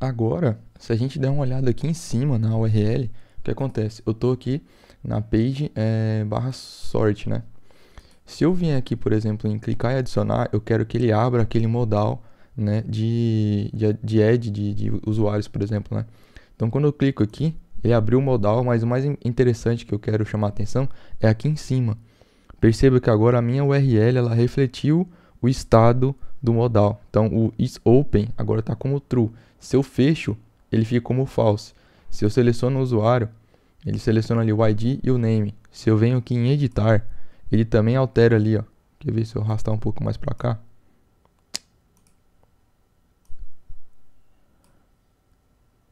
Agora, se a gente der uma olhada aqui em cima na URL, o que acontece? Eu estou aqui na page é, barra sorte, né? Se eu vier aqui, por exemplo, em clicar e adicionar, eu quero que ele abra aquele modal né, de, de, de ad de, de usuários, por exemplo, né? Então, quando eu clico aqui, ele abriu o modal, mas o mais interessante que eu quero chamar a atenção é aqui em cima. Perceba que agora a minha URL ela refletiu o estado do modal. Então, o is open agora está como true. Se eu fecho, ele fica como false. Se eu seleciono o usuário, ele seleciona ali o ID e o name. Se eu venho aqui em editar, ele também altera ali, ó. Quer ver se eu arrastar um pouco mais para cá?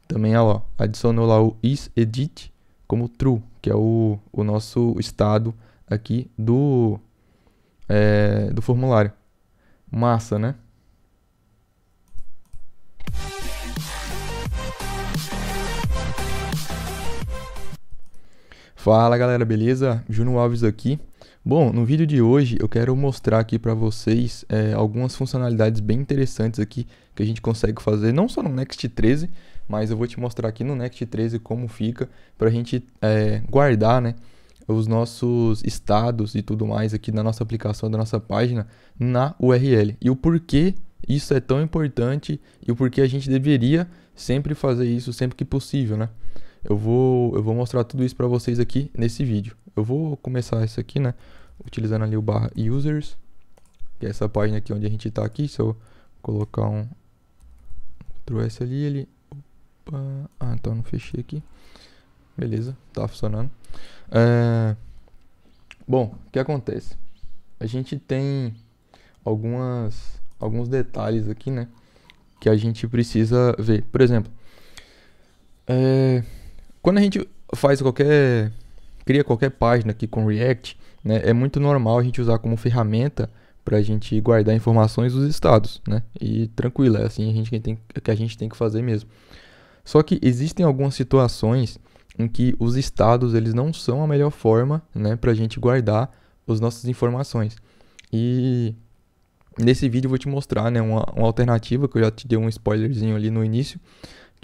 Também, ó, adicionou lá o isEdit como true, que é o, o nosso estado aqui do, é, do formulário. Massa, né? Fala galera, beleza? Juno Alves aqui. Bom, no vídeo de hoje eu quero mostrar aqui para vocês é, algumas funcionalidades bem interessantes aqui que a gente consegue fazer não só no Next 13, mas eu vou te mostrar aqui no Next 13 como fica para a gente é, guardar né, os nossos estados e tudo mais aqui da nossa aplicação, da nossa página na URL. E o porquê isso é tão importante e o porquê a gente deveria sempre fazer isso sempre que possível, né? Eu vou, eu vou mostrar tudo isso para vocês aqui nesse vídeo. Eu vou começar isso aqui, né? Utilizando ali o barra users, que é essa página aqui onde a gente está aqui. Se eu colocar um Ctrl S ali, ele... Opa. Ah, então não fechei aqui. Beleza, tá funcionando. É... Bom, o que acontece? A gente tem algumas, alguns detalhes aqui, né? Que a gente precisa ver. Por exemplo, é, quando a gente faz qualquer. cria qualquer página aqui com React, né, é muito normal a gente usar como ferramenta para a gente guardar informações dos estados, né? E tranquilo, é assim a gente que, tem, que a gente tem que fazer mesmo. Só que existem algumas situações em que os estados eles não são a melhor forma, né, para a gente guardar as nossas informações. E nesse vídeo eu vou te mostrar, né, uma, uma alternativa que eu já te dei um spoilerzinho ali no início,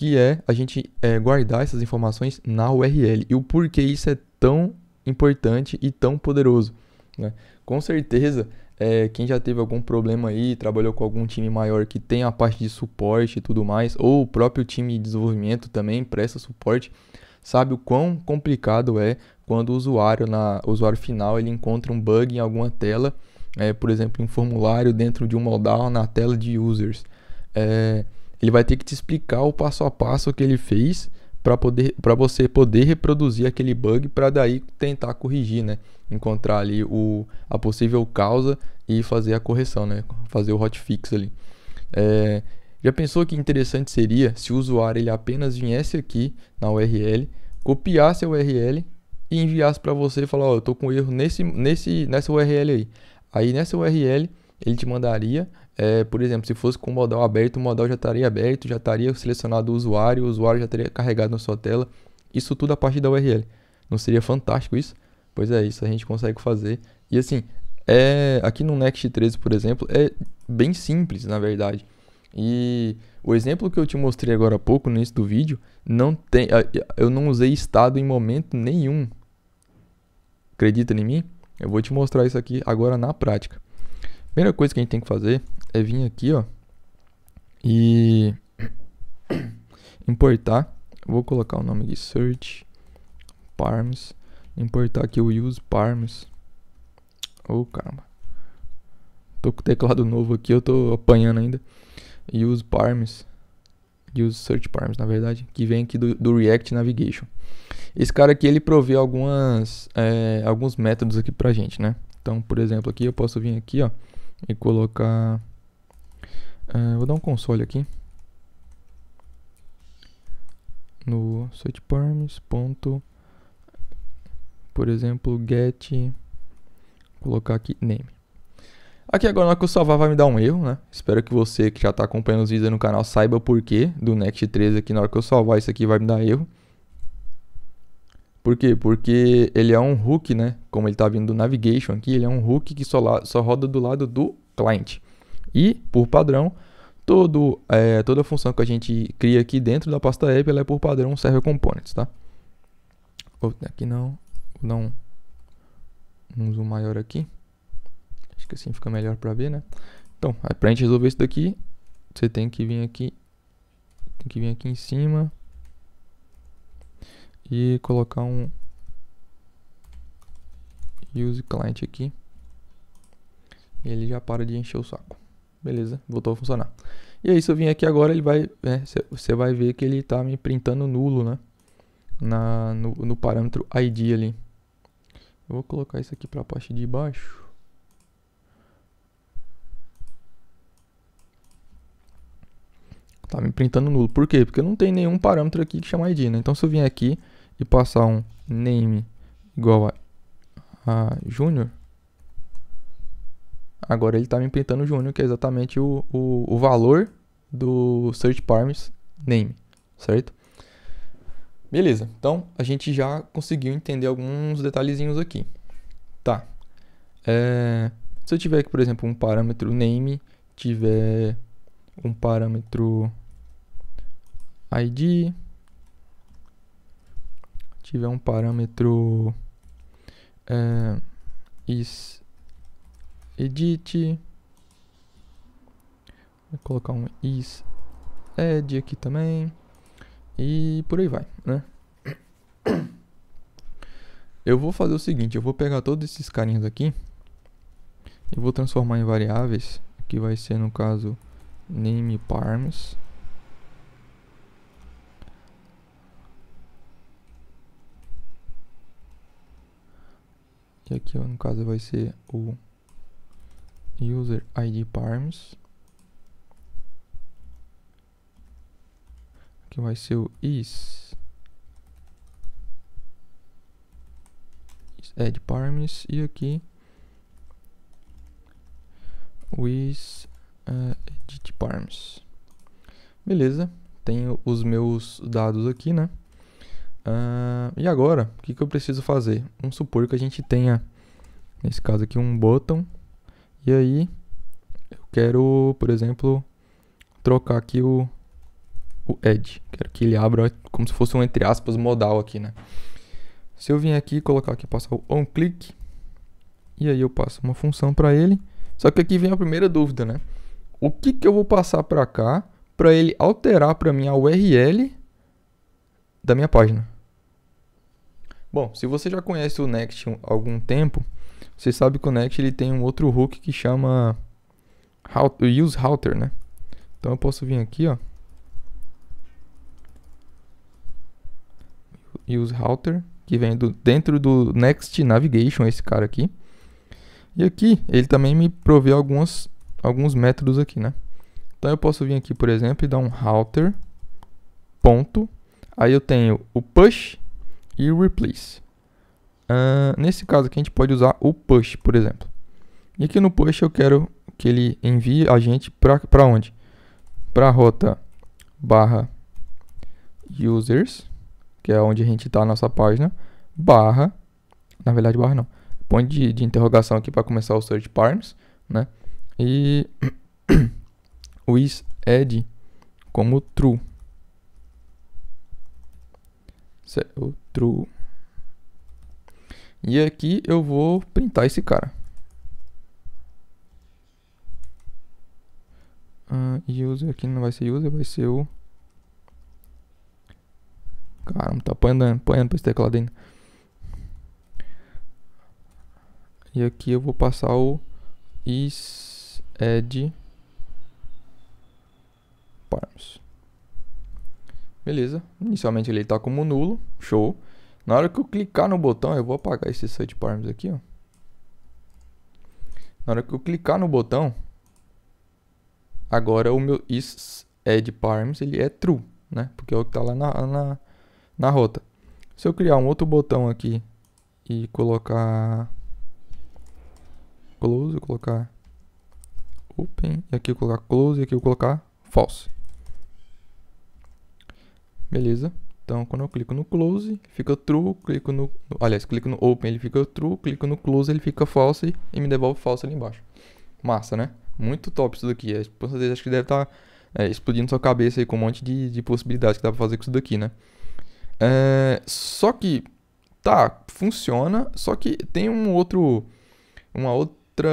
que é a gente é, guardar essas informações na URL e o porquê isso é tão importante e tão poderoso. Né? Com certeza, é, quem já teve algum problema aí, trabalhou com algum time maior que tem a parte de suporte e tudo mais, ou o próprio time de desenvolvimento também presta suporte, sabe o quão complicado é quando o usuário, na, o usuário final, ele encontra um bug em alguma tela, é, por exemplo, um formulário dentro de um modal na tela de users. É, ele vai ter que te explicar o passo a passo que ele fez para poder para você poder reproduzir aquele bug para daí tentar corrigir, né? Encontrar ali o, a possível causa e fazer a correção, né? Fazer o hotfix ali. É, já pensou que interessante seria se o usuário ele apenas viesse aqui na URL, copiasse a URL e enviasse para você e falar, ó, oh, eu tô com erro nesse nesse nessa URL aí. Aí nessa URL ele te mandaria é, por exemplo, se fosse com o modal aberto, o modal já estaria aberto, já estaria selecionado o usuário, o usuário já estaria carregado na sua tela. Isso tudo a partir da URL. Não seria fantástico isso? Pois é, isso a gente consegue fazer. E assim, é, aqui no Next 13, por exemplo, é bem simples, na verdade. E o exemplo que eu te mostrei agora há pouco, no início do vídeo, não tem, eu não usei estado em momento nenhum. Acredita em mim? Eu vou te mostrar isso aqui agora na prática. Primeira coisa que a gente tem que fazer é vir aqui, ó, e importar. Vou colocar o nome de search parms, importar aqui o use parms. Oh, caramba. Tô com o teclado novo aqui, eu tô apanhando ainda. Use parms, use search parms, na verdade, que vem aqui do, do React Navigation. Esse cara aqui, ele provê algumas, é, alguns métodos aqui pra gente, né? Então, por exemplo, aqui eu posso vir aqui, ó, e colocar. Eh, vou dar um console aqui. No setParms. Por exemplo, get. Colocar aqui name. Aqui agora na hora que eu salvar vai me dar um erro, né? Espero que você que já está acompanhando os vídeos no canal saiba o porquê do Next 13 aqui na hora que eu salvar isso aqui vai me dar erro. Por quê? Porque ele é um hook, né? Como ele está vindo do navigation aqui, ele é um hook que só, só roda do lado do client. E, por padrão, todo, é, toda a função que a gente cria aqui dentro da pasta app, ela é por padrão server components, tá? Aqui não, vou dar um, um zoom maior aqui. Acho que assim fica melhor para ver, né? Então, é para a gente resolver isso daqui, você tem que vir aqui, tem que vir aqui em cima, e colocar um use client aqui. E ele já para de encher o saco. Beleza, voltou a funcionar. E aí, se eu vim aqui agora, ele vai, né, você vai ver que ele está me printando nulo, né? Na, no, no parâmetro ID ali. Eu vou colocar isso aqui para a parte de baixo. Tá me printando nulo. Por quê? Porque não tem nenhum parâmetro aqui que chama ID, né? Então, se eu vim aqui e passar um name igual a, a Júnior, agora ele está me pintando Júnior, que é exatamente o, o, o valor do search params name, certo? Beleza, então a gente já conseguiu entender alguns detalhezinhos aqui. Tá. É, se eu tiver aqui, por exemplo, um parâmetro name, tiver um parâmetro id, tiver um parâmetro é, is edit, vou colocar um is ed aqui também e por aí vai, né? Eu vou fazer o seguinte, eu vou pegar todos esses carinhos aqui e vou transformar em variáveis, que vai ser no caso name parms que aqui no caso vai ser o user ID parms que vai ser o is add parms e aqui o is uh, edit parms beleza tenho os meus dados aqui né ah, e agora, o que, que eu preciso fazer? Vamos supor que a gente tenha, nesse caso aqui, um button. E aí, eu quero, por exemplo, trocar aqui o, o edge. Quero que ele abra como se fosse um, entre aspas, modal aqui, né? Se eu vir aqui e colocar aqui, passar o onClick, e aí eu passo uma função para ele. Só que aqui vem a primeira dúvida, né? O que, que eu vou passar para cá para ele alterar para mim a URL da minha página? Bom, se você já conhece o Next há algum tempo, você sabe que o Next ele tem um outro hook que chama Use Halter, né? Então eu posso vir aqui, ó. Use Halter, que vem do, dentro do Next Navigation, esse cara aqui. E aqui, ele também me provê algumas, alguns métodos aqui, né? Então eu posso vir aqui, por exemplo, e dar um halter, ponto. Aí eu tenho o push, e o replace. Uh, nesse caso aqui a gente pode usar o push, por exemplo. E aqui no push eu quero que ele envie a gente para onde? Para a rota barra users, que é onde a gente está a nossa página, barra, na verdade barra não, ponto de, de interrogação aqui para começar o search params, né? E o is add como true. True. E aqui eu vou printar esse cara. Uh, user aqui não vai ser user, vai ser o. Caramba, tá apanhando, apanhando pra esse teclado ainda. E aqui eu vou passar o is params. Beleza. Inicialmente ele está como nulo. Show. Na hora que eu clicar no botão, eu vou apagar esse site parms aqui, ó. Na hora que eu clicar no botão, agora o meu is add parms, ele é true, né? Porque é o que está lá na, na, na rota. Se eu criar um outro botão aqui e colocar close, eu colocar open, e aqui eu colocar close, e aqui eu colocar false. Beleza. Então, quando eu clico no close, fica true, clico no, aliás, clico no open, ele fica true, clico no close, ele fica false e me devolve false ali embaixo. Massa, né? Muito top isso daqui. É, com certeza acho que deve estar tá, é, explodindo sua cabeça aí com um monte de, de possibilidades que dá pra fazer com isso daqui, né? É, só que, tá, funciona, só que tem um outro, uma outra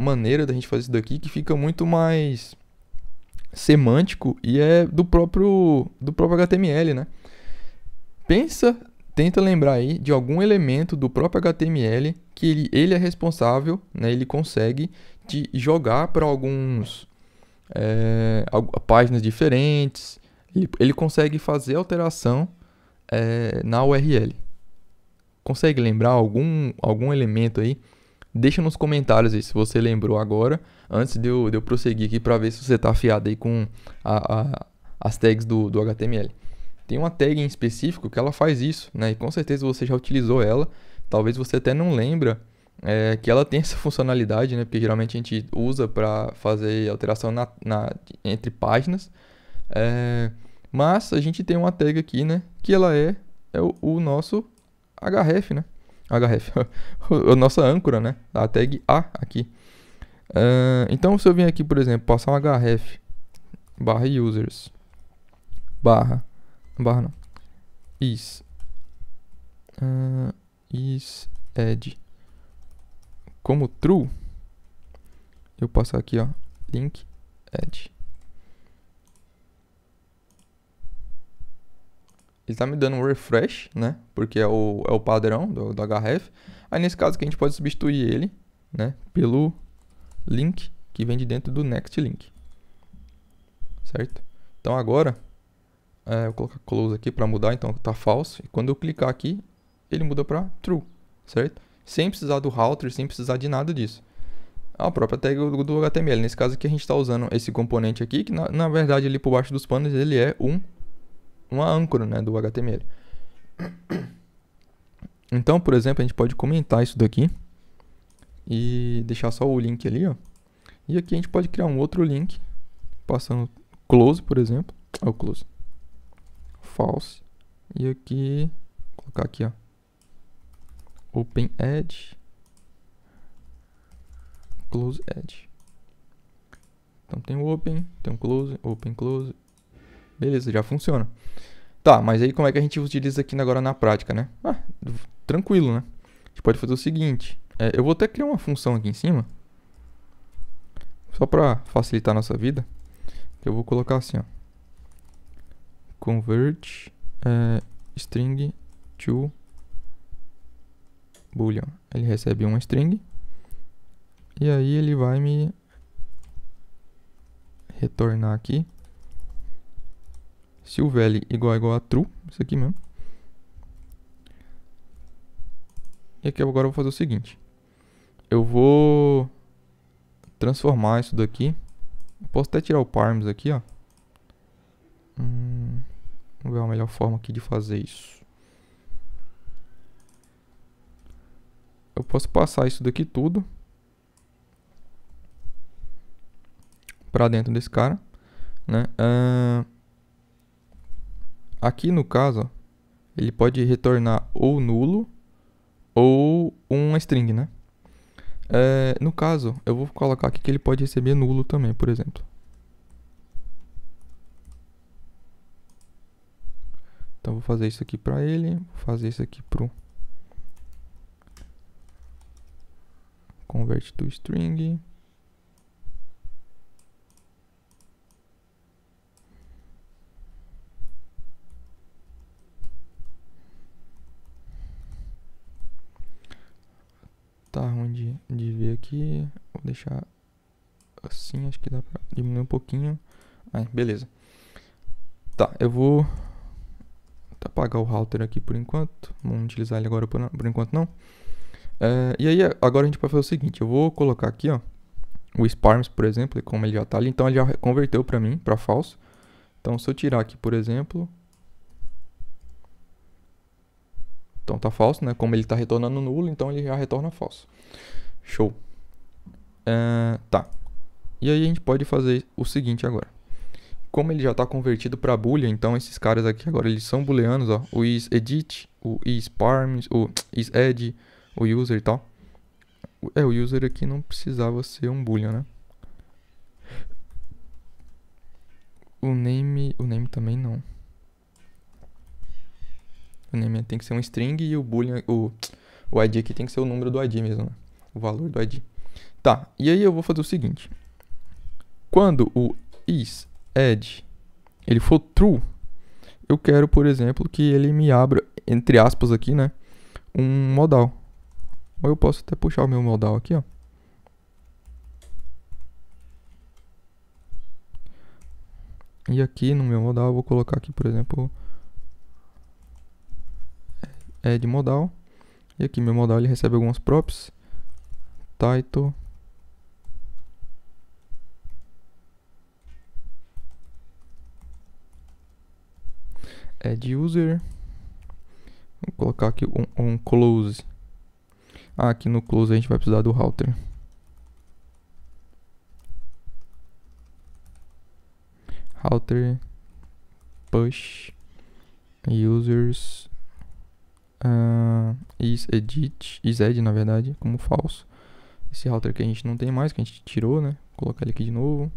maneira da gente fazer isso daqui que fica muito mais semântico e é do próprio do próprio HTML, né? Pensa, tenta lembrar aí de algum elemento do próprio HTML que ele, ele é responsável, né? Ele consegue te jogar para alguns é, páginas diferentes. Ele, ele, consegue fazer alteração é, na URL. Consegue lembrar algum algum elemento aí? Deixa nos comentários aí se você lembrou agora, antes de eu, de eu prosseguir aqui para ver se você tá afiado aí com a, a, as tags do, do HTML. Tem uma tag em específico que ela faz isso, né? E com certeza você já utilizou ela. Talvez você até não lembra é, que ela tem essa funcionalidade, né? Porque geralmente a gente usa para fazer alteração na, na entre páginas. É, mas a gente tem uma tag aqui, né? Que ela é, é o, o nosso href, né? HF, a nossa âncora, né? A tag A aqui. Uh, então, se eu vim aqui, por exemplo, passar um href barra users barra barra não, is uh, is add como true, eu passar aqui, ó, link add. ele tá me dando um refresh, né? Porque é o, é o padrão do, do href. Aí nesse caso aqui a gente pode substituir ele, né? Pelo link que vem de dentro do next link. Certo? Então agora, é, eu vou colocar close aqui para mudar, então tá falso. E quando eu clicar aqui, ele muda para true, certo? Sem precisar do router, sem precisar de nada disso. É a própria tag do HTML. Nesse caso aqui a gente está usando esse componente aqui, que na, na verdade ali por baixo dos panos ele é um uma âncora né, do HTML. Então, por exemplo, a gente pode comentar isso daqui e deixar só o link ali, ó. E aqui a gente pode criar um outro link, passando close, por exemplo. Ó, close. False. E aqui, colocar aqui, ó. Open Edge. Close Edge. Então tem o open, tem o close, open, close, Beleza, já funciona. Tá, mas aí como é que a gente utiliza aqui agora na prática, né? Ah, tranquilo, né? A gente pode fazer o seguinte. É, eu vou até criar uma função aqui em cima. Só para facilitar a nossa vida. eu vou colocar assim, ó. Convert é, string to boolean. Ele recebe uma string. E aí ele vai me retornar aqui se o value igual igual a true, isso aqui mesmo. E aqui agora eu vou fazer o seguinte. Eu vou transformar isso daqui. Eu posso até tirar o parms aqui, ó. Hum, vamos ver a melhor forma aqui de fazer isso. Eu posso passar isso daqui tudo. Pra dentro desse cara. Né? Uh, aqui no caso, ele pode retornar ou nulo ou um string, né? É, no caso, eu vou colocar aqui que ele pode receber nulo também, por exemplo. Então vou fazer isso aqui para ele, vou fazer isso aqui para o convert to string. de, de ver aqui. Vou deixar assim, acho que dá pra diminuir um pouquinho. Aí, beleza. Tá, eu vou apagar o router aqui por enquanto. Não utilizar ele agora por, por enquanto não. É, e aí, agora a gente vai fazer o seguinte. Eu vou colocar aqui, ó. O Sparms, por exemplo, como ele já tá ali. Então, ele já converteu para mim, para falso. Então, se eu tirar aqui, por exemplo... Então tá falso, né? Como ele está retornando nulo, então ele já retorna falso. Show. Uh, tá. E aí a gente pode fazer o seguinte agora. Como ele já está convertido para boolean, então esses caras aqui agora eles são booleanos, ó. O isEdit, o isParms, o isEd, o user e tal. É, o user aqui não precisava ser um boolean, né? O name, o name também não. Tipo, name né, Tem que ser um string e o boolean, o, o id aqui tem que ser o número do id mesmo, né? O valor do id. Tá, e aí eu vou fazer o seguinte. Quando o isAdd, ele for true, eu quero, por exemplo, que ele me abra, entre aspas aqui, né? Um modal. Ou eu posso até puxar o meu modal aqui, ó. E aqui no meu modal eu vou colocar aqui, por exemplo, add é modal. E aqui meu modal ele recebe algumas props. Title. É add user. Vou colocar aqui um, um close. Ah, aqui no close a gente vai precisar do router. Router push users uh, edit, na verdade, como falso. Esse router que a gente não tem mais, que a gente tirou, né? Vou colocar ele aqui de novo.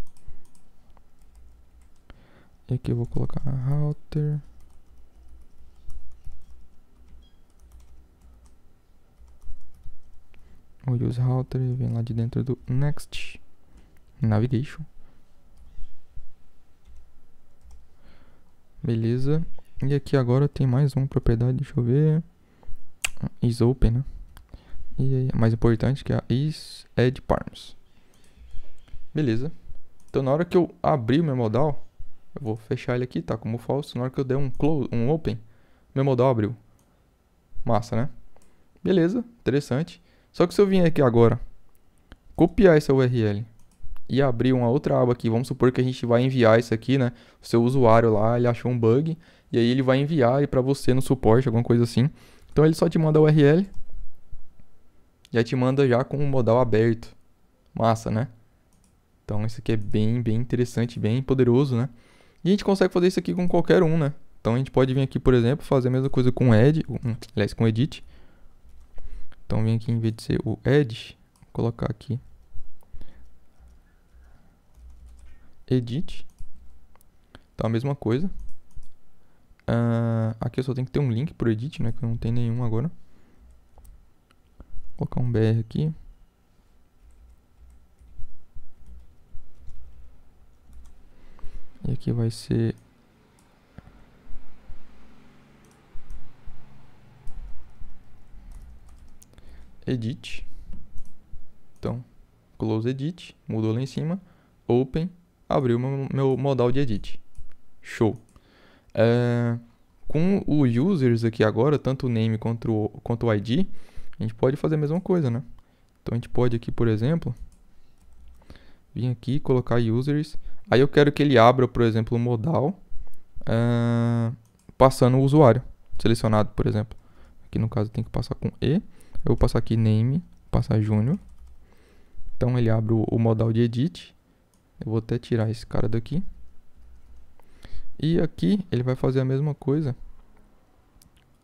E aqui eu vou colocar router. O use router vem lá de dentro do next navigation. Beleza. E aqui agora tem mais uma propriedade, deixa eu ver. Is open, né? E a mais importante que é a is add Beleza. Então na hora que eu abrir o meu modal, eu vou fechar ele aqui, tá como falso. Na hora que eu der um close, um open, meu modal abriu. Massa, né? Beleza, interessante. Só que se eu vim aqui agora, copiar essa URL e abrir uma outra aba aqui. Vamos supor que a gente vai enviar isso aqui, né? O seu usuário lá, ele achou um bug e aí ele vai enviar para você no suporte, alguma coisa assim. Então ele só te manda a URL, já te manda já com o modal aberto. Massa, né? Então isso aqui é bem, bem interessante, bem poderoso, né? E a gente consegue fazer isso aqui com qualquer um, né? Então a gente pode vir aqui, por exemplo, fazer a mesma coisa com Ed, aliás, com Edit. Então vem aqui em vez de ser o Edit, colocar aqui edit. então tá a mesma coisa. Uh, aqui eu só tenho que ter um link o edit, né? Que não tem nenhum agora. Vou colocar um BR aqui. E aqui vai ser edit. Então, close edit, mudou lá em cima, open abriu o meu, meu modal de edit. Show. É, com o users aqui agora, tanto o name quanto o, quanto o ID, a gente pode fazer a mesma coisa, né? Então a gente pode aqui, por exemplo, vir aqui, colocar users. Aí eu quero que ele abra, por exemplo, o modal é, passando o usuário selecionado, por exemplo. Aqui no caso tem que passar com E. Eu vou passar aqui name, passar junior. Então ele abre o, o modal de edit. Eu vou até tirar esse cara daqui. E aqui ele vai fazer a mesma coisa.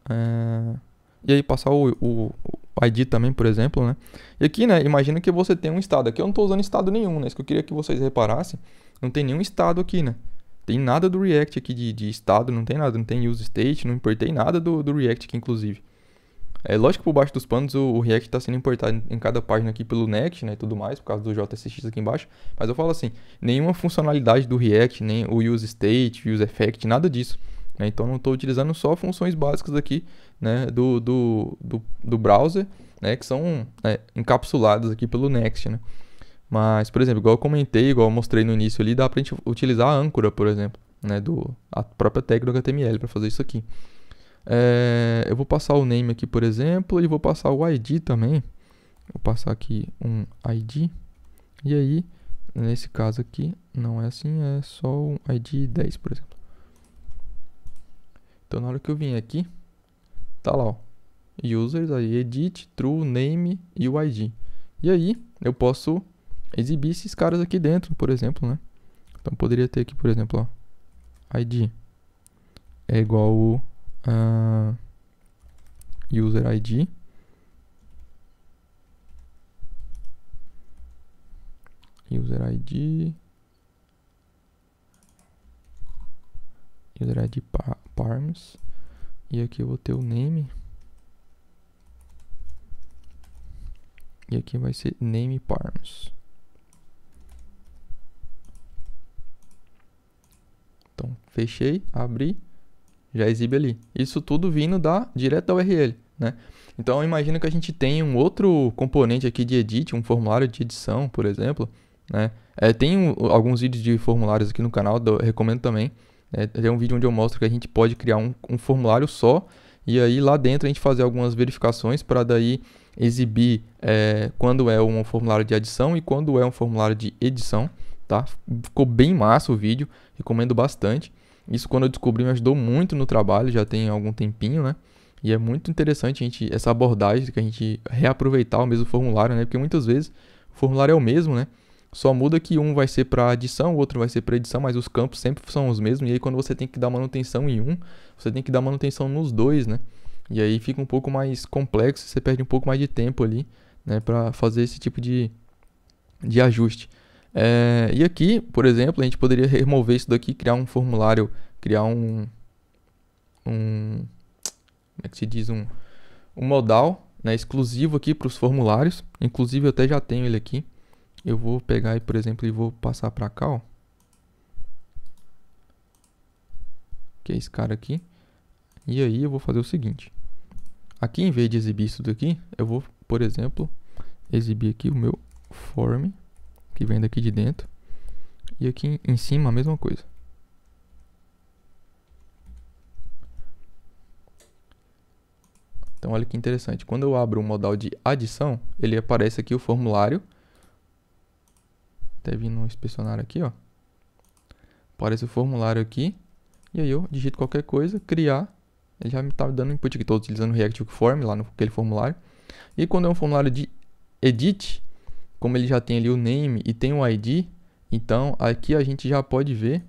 É... E aí passar o, o, o, ID também, por exemplo, né? E aqui, né, imagina que você tem um estado. Aqui eu não estou usando estado nenhum, né? Isso que eu queria que vocês reparassem. Não tem nenhum estado aqui, né? Tem nada do React aqui de, de estado, não tem nada. Não tem use state, não importei nada do, do React aqui, inclusive. É lógico que por baixo dos panos o, o React está sendo importado em, em cada página aqui pelo Next né, e tudo mais, por causa do JSX aqui embaixo. Mas eu falo assim, nenhuma funcionalidade do React, nem o useState, useEffect, nada disso. Né? Então não estou utilizando só funções básicas aqui né, do, do, do, do browser, né, que são é, encapsuladas aqui pelo Next. Né? Mas, por exemplo, igual eu comentei, igual eu mostrei no início ali, dá para a gente utilizar a âncora, por exemplo, né, do, a própria tag do HTML para fazer isso aqui. É, eu vou passar o name aqui, por exemplo, e vou passar o ID também. Vou passar aqui um ID. E aí, nesse caso aqui, não é assim, é só um ID 10, por exemplo. Então, na hora que eu vim aqui, tá lá, ó. Users, aí edit, true, name e o ID. E aí, eu posso exibir esses caras aqui dentro, por exemplo, né? Então, poderia ter aqui, por exemplo, ó. ID é igual uh, user ID. User ID. User ID pa parms. E aqui eu vou ter o name. E aqui vai ser name parms. Então, fechei, abri já exibe ali. Isso tudo vindo da, direto da URL, né? Então, imagina que a gente tenha um outro componente aqui de edit, um formulário de edição, por exemplo, né? É, tem um, alguns vídeos de formulários aqui no canal, recomendo também. É, tem um vídeo onde eu mostro que a gente pode criar um, um formulário só e aí lá dentro a gente fazer algumas verificações para daí exibir é, quando é um formulário de adição e quando é um formulário de edição, tá? Ficou bem massa o vídeo, recomendo bastante. Isso quando eu descobri me ajudou muito no trabalho, já tem algum tempinho, né? E é muito interessante a gente, essa abordagem que a gente reaproveitar o mesmo formulário, né? Porque muitas vezes o formulário é o mesmo, né? Só muda que um vai ser para adição, o outro vai ser para edição, mas os campos sempre são os mesmos. E aí quando você tem que dar manutenção em um, você tem que dar manutenção nos dois, né? E aí fica um pouco mais complexo, você perde um pouco mais de tempo ali, né, para fazer esse tipo de, de ajuste. É, e aqui, por exemplo, a gente poderia remover isso daqui, criar um formulário, criar um, um como é que se diz, um, um modal né, exclusivo aqui para os formulários. Inclusive eu até já tenho ele aqui. Eu vou pegar, por exemplo, e vou passar para cá, ó. que é esse cara aqui. E aí eu vou fazer o seguinte. Aqui, em vez de exibir isso daqui, eu vou, por exemplo, exibir aqui o meu form que vem daqui de dentro. E aqui em cima a mesma coisa. Então olha que interessante, quando eu abro o modal de adição, ele aparece aqui o formulário. Até tá vir no inspecionário aqui, ó. Aparece o formulário aqui. E aí eu digito qualquer coisa, criar. Ele já me está dando input que estou utilizando o React Form lá no aquele formulário. E quando é um formulário de edit, como ele já tem ali o name e tem o ID, então aqui a gente já pode ver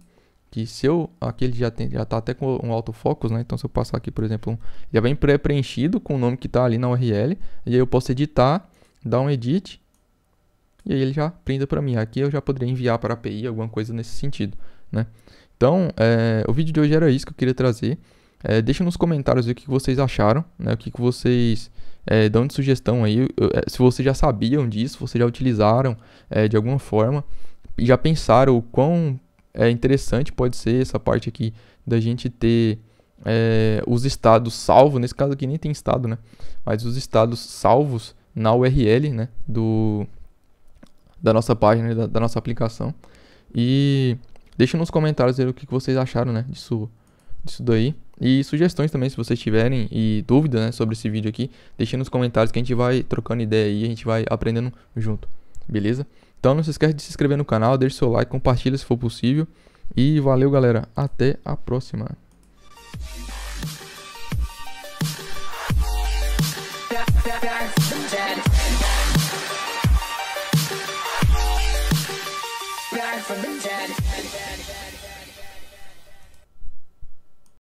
que se eu, aqui ele já está até com um autofocus, né? Então se eu passar aqui, por exemplo, já vem pré-preenchido com o nome que está ali na URL, e aí eu posso editar, dar um edit, e aí ele já printa para mim. Aqui eu já poderia enviar para a API, alguma coisa nesse sentido, né? Então, é, o vídeo de hoje era isso que eu queria trazer. É, deixa nos comentários o que vocês acharam, né? O que, que vocês é, dão de sugestão aí. É, se vocês já sabiam disso, vocês já utilizaram é, de alguma forma. já pensaram o quão é, interessante pode ser essa parte aqui da gente ter é, os estados salvos. Nesse caso aqui nem tem estado, né? Mas os estados salvos na URL, né? Do, da nossa página, da, da nossa aplicação. E deixa nos comentários aí o que, que vocês acharam, né? Disso, disso daí. E sugestões também, se vocês tiverem, e dúvida né, sobre esse vídeo aqui, deixe nos comentários que a gente vai trocando ideia aí, a gente vai aprendendo junto, beleza? Então não se esquece de se inscrever no canal, deixe seu like, compartilha se for possível. E valeu, galera. Até a próxima.